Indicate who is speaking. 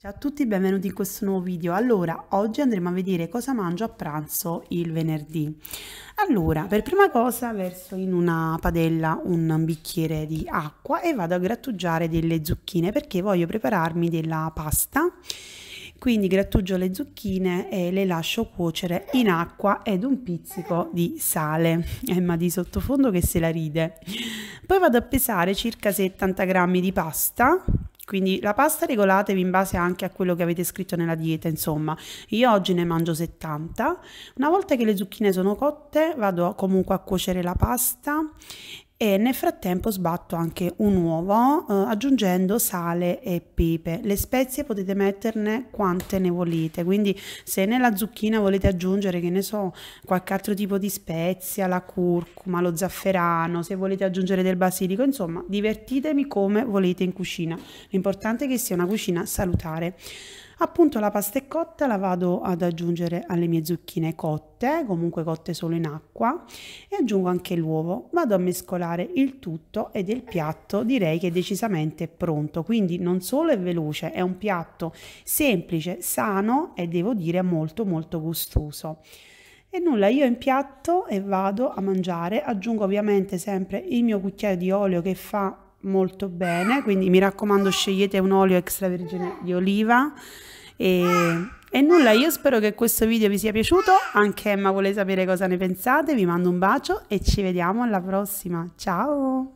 Speaker 1: Ciao a tutti benvenuti in questo nuovo video. Allora, oggi andremo a vedere cosa mangio a pranzo il venerdì. Allora, per prima cosa verso in una padella un bicchiere di acqua e vado a grattugiare delle zucchine perché voglio prepararmi della pasta. Quindi grattugio le zucchine e le lascio cuocere in acqua ed un pizzico di sale. Emma di sottofondo che se la ride. Poi vado a pesare circa 70 grammi di pasta quindi la pasta regolatevi in base anche a quello che avete scritto nella dieta, insomma. Io oggi ne mangio 70. Una volta che le zucchine sono cotte, vado comunque a cuocere la pasta e nel frattempo sbatto anche un uovo eh, aggiungendo sale e pepe. Le spezie potete metterne quante ne volete, quindi se nella zucchina volete aggiungere che ne so qualche altro tipo di spezia, la curcuma, lo zafferano, se volete aggiungere del basilico, insomma divertitemi come volete in cucina. L'importante è che sia una cucina salutare. Appunto la pasta è cotta, la vado ad aggiungere alle mie zucchine cotte, comunque cotte solo in acqua, e aggiungo anche l'uovo. Vado a mescolare il tutto ed il piatto direi che è decisamente pronto, quindi non solo è veloce, è un piatto semplice, sano e devo dire molto molto gustoso. E nulla, io impiatto e vado a mangiare, aggiungo ovviamente sempre il mio cucchiaio di olio che fa molto bene, quindi mi raccomando scegliete un olio extravergine di oliva e, e nulla, io spero che questo video vi sia piaciuto, anche Emma vuole sapere cosa ne pensate, vi mando un bacio e ci vediamo alla prossima, ciao!